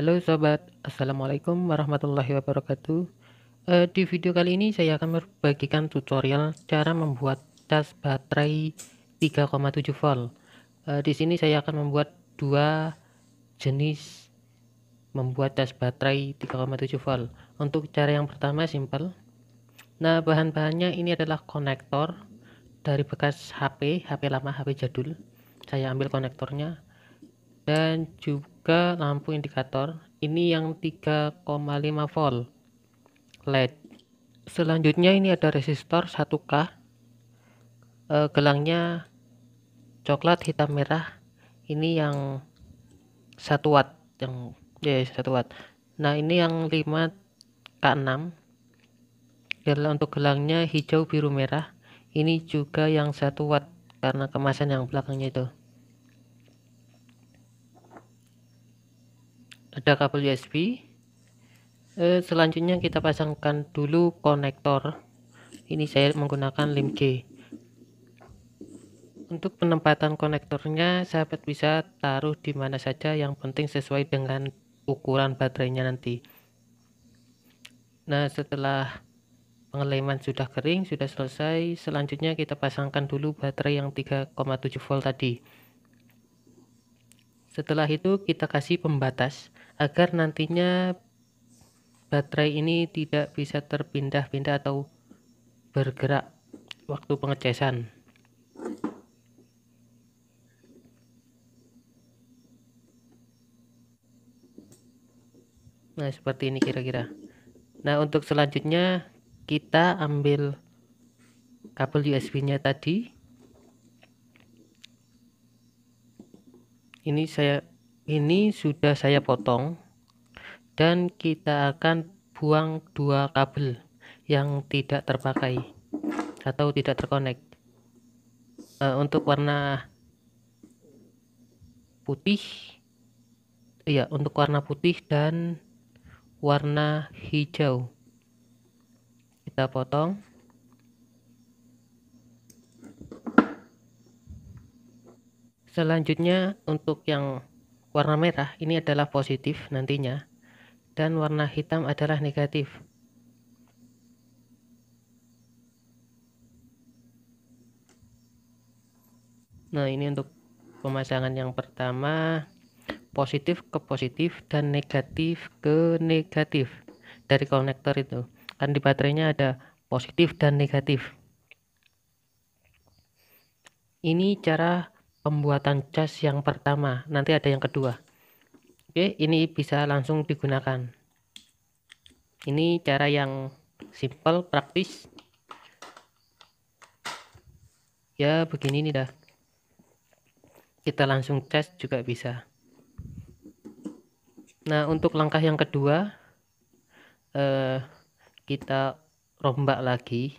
Halo sobat, assalamualaikum warahmatullahi wabarakatuh. E, di video kali ini saya akan membagikan tutorial cara membuat tas baterai 3,7 volt. E, di sini saya akan membuat dua jenis membuat tas baterai 3,7 volt. Untuk cara yang pertama simple. Nah bahan-bahannya ini adalah konektor dari bekas HP, HP lama, HP jadul. Saya ambil konektornya dan juga juga lampu indikator ini yang 3,5 volt LED selanjutnya ini ada resistor 1K e, gelangnya coklat hitam merah ini yang 1 watt yang ya yes, ya, 1 watt nah ini yang 5K6 untuk gelangnya hijau biru merah ini juga yang 1 watt karena kemasan yang belakangnya itu ada kabel USB eh, selanjutnya kita pasangkan dulu konektor ini saya menggunakan lem G untuk penempatan konektornya sahabat bisa taruh di mana saja yang penting sesuai dengan ukuran baterainya nanti nah setelah pengeleman sudah kering sudah selesai selanjutnya kita pasangkan dulu baterai yang 3,7 volt tadi setelah itu kita kasih pembatas agar nantinya baterai ini tidak bisa terpindah-pindah atau bergerak waktu pengecasan. Nah, seperti ini kira-kira. Nah, untuk selanjutnya kita ambil kabel USB-nya tadi ini saya ini sudah saya potong dan kita akan buang dua kabel yang tidak terpakai atau tidak terkonek uh, untuk warna putih ya untuk warna putih dan warna hijau kita potong Selanjutnya untuk yang warna merah ini adalah positif nantinya dan warna hitam adalah negatif. Nah, ini untuk pemasangan yang pertama positif ke positif dan negatif ke negatif dari konektor itu. Kan di baterainya ada positif dan negatif. Ini cara pembuatan cas yang pertama nanti ada yang kedua oke ini bisa langsung digunakan ini cara yang simple praktis ya begini nih dah kita langsung cas juga bisa nah untuk langkah yang kedua eh, kita rombak lagi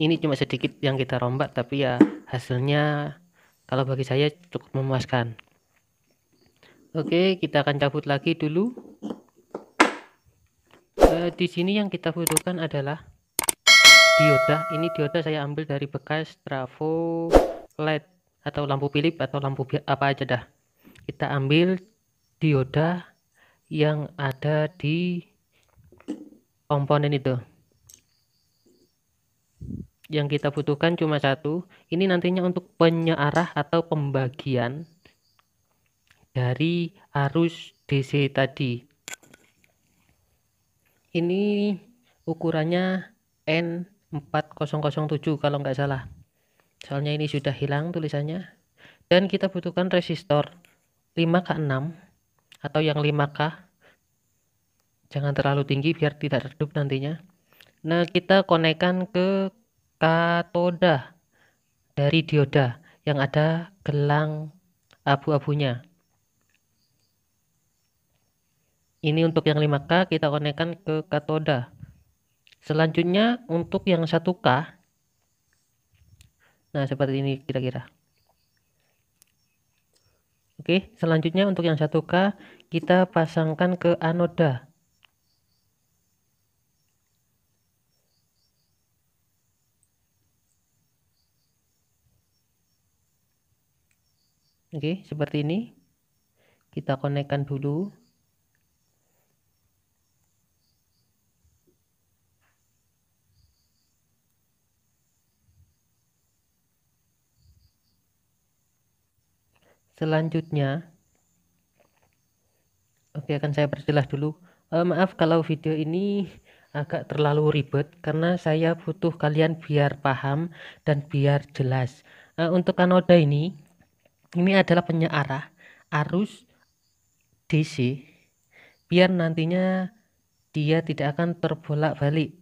ini cuma sedikit yang kita rombak tapi ya hasilnya kalau bagi saya cukup memuaskan oke kita akan cabut lagi dulu e, di sini yang kita butuhkan adalah dioda ini dioda saya ambil dari bekas trafo led atau lampu pilip atau lampu apa aja dah kita ambil dioda yang ada di komponen itu yang kita butuhkan cuma satu ini nantinya untuk penyearah atau pembagian dari arus DC tadi ini ukurannya N4007 kalau nggak salah soalnya ini sudah hilang tulisannya dan kita butuhkan resistor 5K6 atau yang 5K jangan terlalu tinggi biar tidak redup nantinya nah kita konekkan ke katoda dari dioda yang ada gelang abu-abunya. Ini untuk yang 5K kita konekkan ke katoda. Selanjutnya untuk yang 1K. Nah, seperti ini kira-kira. Oke, selanjutnya untuk yang 1K kita pasangkan ke anoda. Oke, seperti ini. Kita konekkan dulu. Selanjutnya, oke akan saya perjelas dulu. Uh, maaf kalau video ini agak terlalu ribet karena saya butuh kalian biar paham dan biar jelas. Uh, untuk kanoda ini ini adalah penyearah arus DC biar nantinya dia tidak akan terbolak-balik.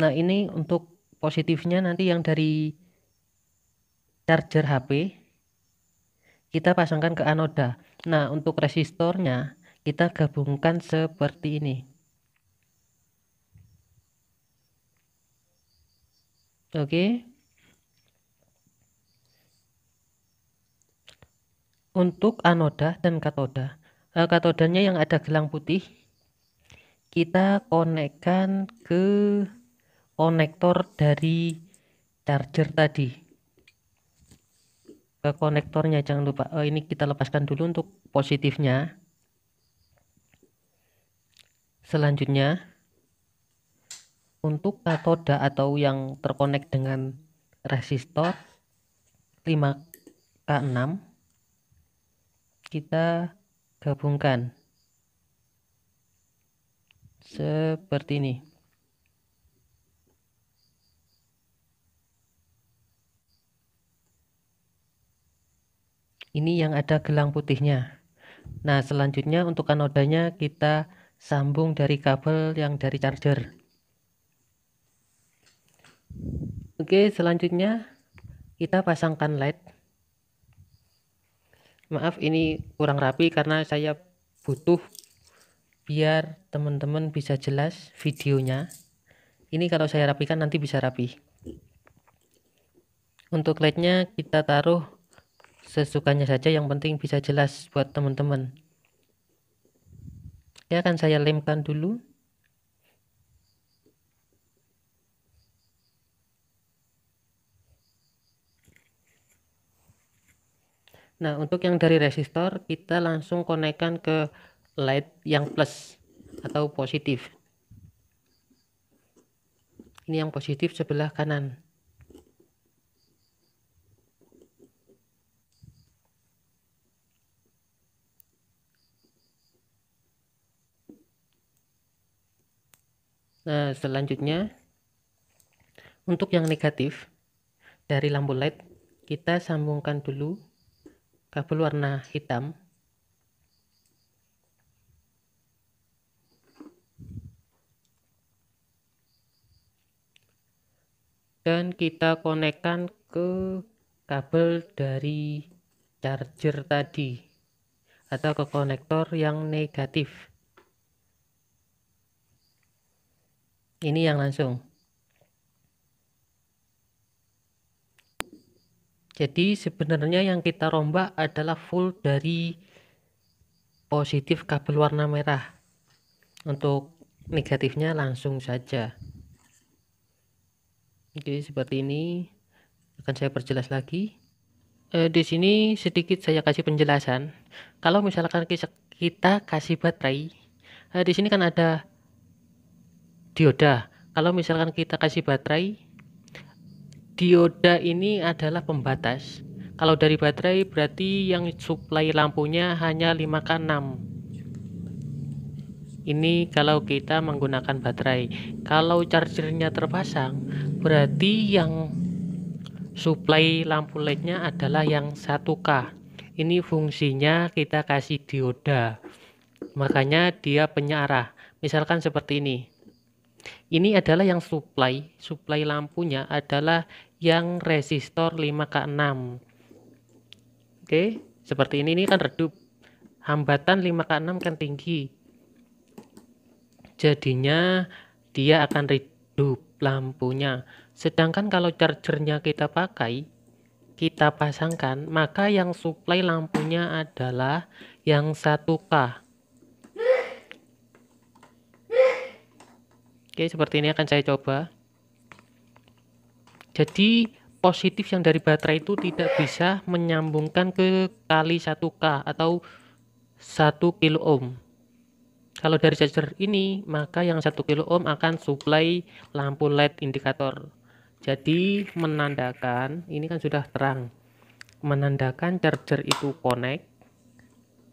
Nah, ini untuk positifnya nanti yang dari charger HP kita pasangkan ke anoda. Nah, untuk resistornya kita gabungkan seperti ini. Oke. Okay. Untuk anoda dan katoda, eh, katodanya yang ada gelang putih, kita konekkan ke konektor dari charger tadi. Ke konektornya jangan lupa. Eh, ini kita lepaskan dulu untuk positifnya. Selanjutnya untuk katoda atau yang terkonek dengan resistor 5K6 kita gabungkan seperti ini. Ini yang ada gelang putihnya. Nah, selanjutnya untuk anodanya kita sambung dari kabel yang dari charger. Oke, selanjutnya kita pasangkan light maaf ini kurang rapi karena saya butuh biar teman-teman bisa jelas videonya ini kalau saya rapikan nanti bisa rapi untuk lednya kita taruh sesukanya saja yang penting bisa jelas buat teman-teman ya akan saya lemkan dulu Nah, untuk yang dari resistor kita langsung konekkan ke light yang plus atau positif. Ini yang positif sebelah kanan. Nah, selanjutnya untuk yang negatif dari lampu LED kita sambungkan dulu kabel warna hitam dan kita konekkan ke kabel dari charger tadi atau ke konektor yang negatif ini yang langsung Jadi sebenarnya yang kita rombak adalah full dari positif kabel warna merah. Untuk negatifnya langsung saja. Oke, seperti ini akan saya perjelas lagi. E, di sini sedikit saya kasih penjelasan. Kalau misalkan kita kasih baterai, e, di sini kan ada dioda. Kalau misalkan kita kasih baterai, dioda ini adalah pembatas kalau dari baterai berarti yang suplai lampunya hanya 5 k 6 ini kalau kita menggunakan baterai kalau chargernya terpasang berarti yang suplai lampu LED-nya adalah yang 1k ini fungsinya kita kasih dioda makanya dia penyarah misalkan seperti ini ini adalah yang supply. Supply lampunya adalah yang resistor 5K6. Oke, seperti ini ini kan redup. Hambatan 5K6 kan tinggi. Jadinya dia akan redup lampunya. Sedangkan kalau chargernya kita pakai, kita pasangkan, maka yang supply lampunya adalah yang 1K. Oke, seperti ini akan saya coba. Jadi positif yang dari baterai itu tidak bisa menyambungkan ke kali 1K atau 1 kilo ohm. Kalau dari charger ini, maka yang 1 kilo ohm akan supply lampu LED indikator. Jadi menandakan, ini kan sudah terang, menandakan charger itu connect.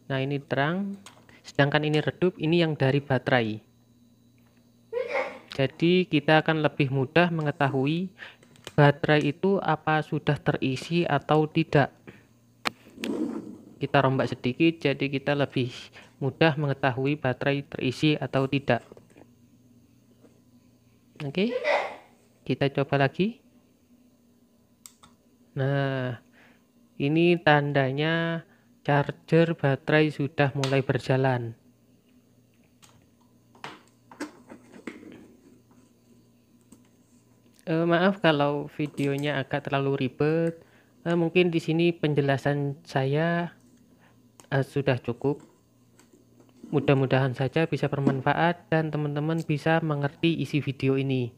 Nah ini terang, sedangkan ini redup, ini yang dari baterai. Jadi kita akan lebih mudah mengetahui baterai itu apa sudah terisi atau tidak. Kita rombak sedikit jadi kita lebih mudah mengetahui baterai terisi atau tidak. Oke. Okay. Kita coba lagi. Nah, ini tandanya charger baterai sudah mulai berjalan. Uh, maaf kalau videonya agak terlalu ribet. Uh, mungkin di sini penjelasan saya uh, sudah cukup. Mudah-mudahan saja bisa bermanfaat dan teman-teman bisa mengerti isi video ini.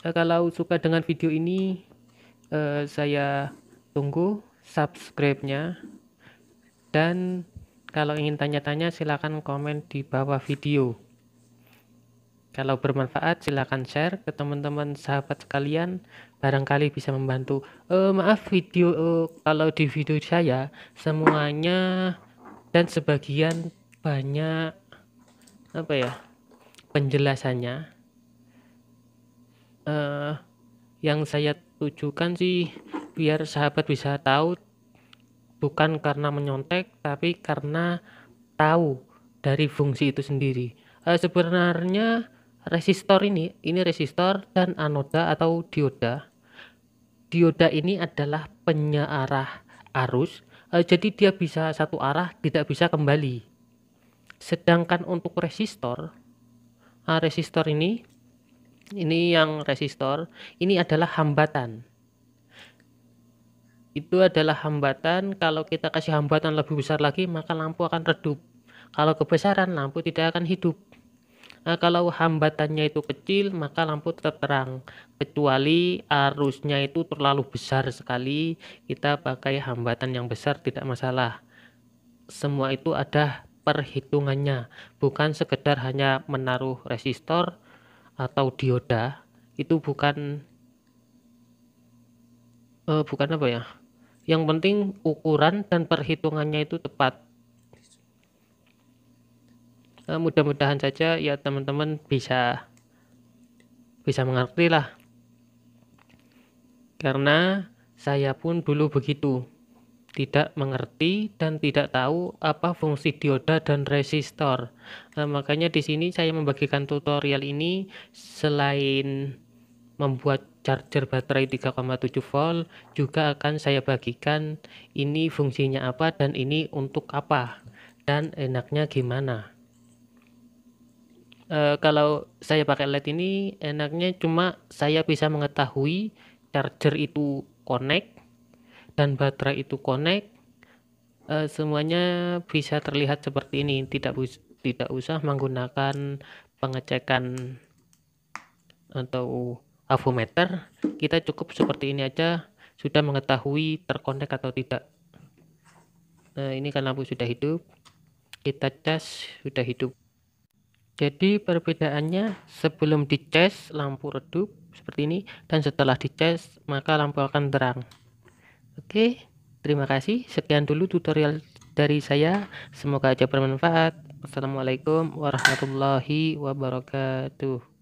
Uh, kalau suka dengan video ini, uh, saya tunggu subscribe-nya. Dan kalau ingin tanya-tanya, silahkan komen di bawah video. Kalau bermanfaat, silahkan share ke teman-teman sahabat sekalian. Barangkali bisa membantu. Uh, maaf video uh, kalau di video saya semuanya dan sebagian banyak apa ya penjelasannya. Uh, yang saya tujukan sih biar sahabat bisa tahu bukan karena menyontek tapi karena tahu dari fungsi itu sendiri. Uh, sebenarnya resistor ini ini resistor dan anoda atau dioda dioda ini adalah penyearah arus eh, jadi dia bisa satu arah tidak bisa kembali sedangkan untuk resistor eh, resistor ini ini yang resistor ini adalah hambatan itu adalah hambatan kalau kita kasih hambatan lebih besar lagi maka lampu akan redup kalau kebesaran lampu tidak akan hidup Nah, kalau hambatannya itu kecil, maka lampu tetap terang. Kecuali arusnya itu terlalu besar sekali, kita pakai hambatan yang besar tidak masalah. Semua itu ada perhitungannya, bukan sekedar hanya menaruh resistor atau dioda. Itu bukan uh, bukan apa ya. Yang penting ukuran dan perhitungannya itu tepat. Eh, mudah-mudahan saja ya teman-teman bisa bisa mengerti lah karena saya pun dulu begitu tidak mengerti dan tidak tahu apa fungsi dioda dan resistor nah, makanya di sini saya membagikan tutorial ini selain membuat charger baterai 3,7 volt juga akan saya bagikan ini fungsinya apa dan ini untuk apa dan enaknya gimana e, kalau saya pakai LED ini enaknya cuma saya bisa mengetahui charger itu connect dan baterai itu connect e, semuanya bisa terlihat seperti ini tidak tidak usah menggunakan pengecekan atau avometer kita cukup seperti ini aja sudah mengetahui terkonek atau tidak nah, ini kan lampu sudah hidup kita cas sudah hidup jadi perbedaannya sebelum dicas lampu redup seperti ini dan setelah dicas maka lampu akan terang. Oke, terima kasih. Sekian dulu tutorial dari saya. Semoga aja bermanfaat. Assalamualaikum warahmatullahi wabarakatuh.